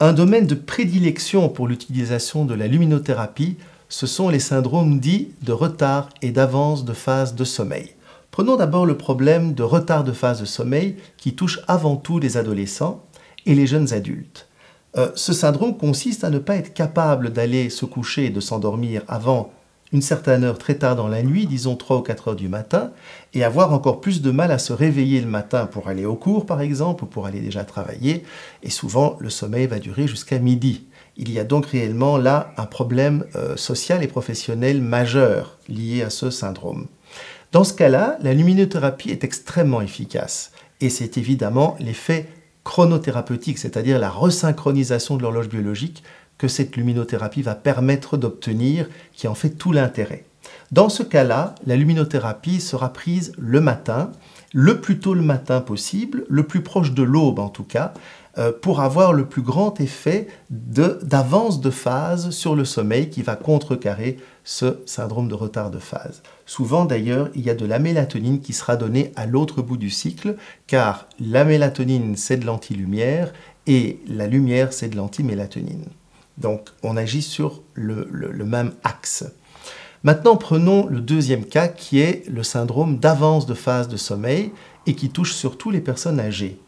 Un domaine de prédilection pour l'utilisation de la luminothérapie, ce sont les syndromes dits de retard et d'avance de phase de sommeil. Prenons d'abord le problème de retard de phase de sommeil qui touche avant tout les adolescents et les jeunes adultes. Euh, ce syndrome consiste à ne pas être capable d'aller se coucher et de s'endormir avant une certaine heure très tard dans la nuit, disons 3 ou 4 heures du matin, et avoir encore plus de mal à se réveiller le matin pour aller au cours par exemple, ou pour aller déjà travailler, et souvent le sommeil va durer jusqu'à midi. Il y a donc réellement là un problème euh, social et professionnel majeur lié à ce syndrome. Dans ce cas-là, la luminothérapie est extrêmement efficace, et c'est évidemment l'effet chronothérapeutique, c'est-à-dire la resynchronisation de l'horloge biologique que cette luminothérapie va permettre d'obtenir, qui en fait tout l'intérêt. Dans ce cas-là, la luminothérapie sera prise le matin, le plus tôt le matin possible, le plus proche de l'aube en tout cas, euh, pour avoir le plus grand effet d'avance de, phase sur le sommeil qui va contrecarrer ce syndrome de retard de phase. Souvent d'ailleurs, il y a de la mélatonine qui sera donnée à l'autre bout du cycle, car la mélatonine c'est de l'antilumière et la lumière c'est de l'antimélatonine. Donc on agit sur le, même axe. Maintenant, prenons le deuxième cas qui est le syndrome d'avance de phase de sommeil et qui touche surtout les personnes âgées.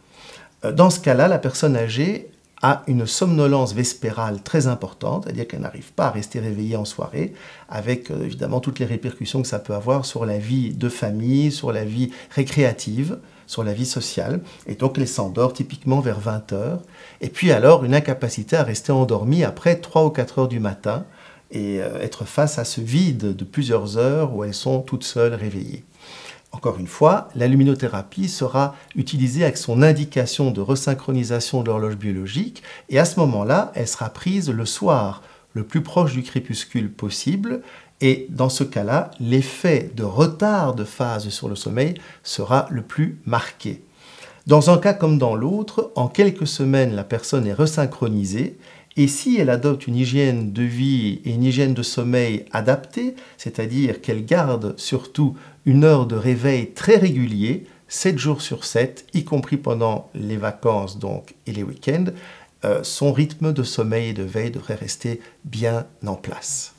Euh, dans ce cas-là, la personne âgée a une somnolence vespérale très importante, c'est-à-dire qu'elle n'arrive pas à rester réveillée en soirée, avec euh, évidemment toutes les répercussions que ça peut avoir sur la vie de famille, sur la vie récréative, sur la vie sociale. Et donc elle s'endort typiquement vers 20 heures. Et puis alors une incapacité à rester endormie après 3 ou 4 heures du matin et euh, être face à ce vide de plusieurs heures où elles sont toutes seules réveillées. Encore une fois, la luminothérapie sera utilisée avec son indication de resynchronisation de l'horloge biologique et à ce moment-là, elle sera prise le soir, le plus proche du crépuscule possible et dans ce cas-là, l'effet de retard de phase sur le sommeil sera le plus marqué. Dans un cas comme dans l'autre, en quelques semaines, la personne est resynchronisée et si elle adopte une hygiène de vie et une hygiène de sommeil adaptée, c'est-à-dire qu'elle garde surtout une heure de réveil très régulier, 7 jours sur 7, y compris pendant les vacances donc et les week-ends, euh, son rythme de sommeil et de veille devrait rester bien en place.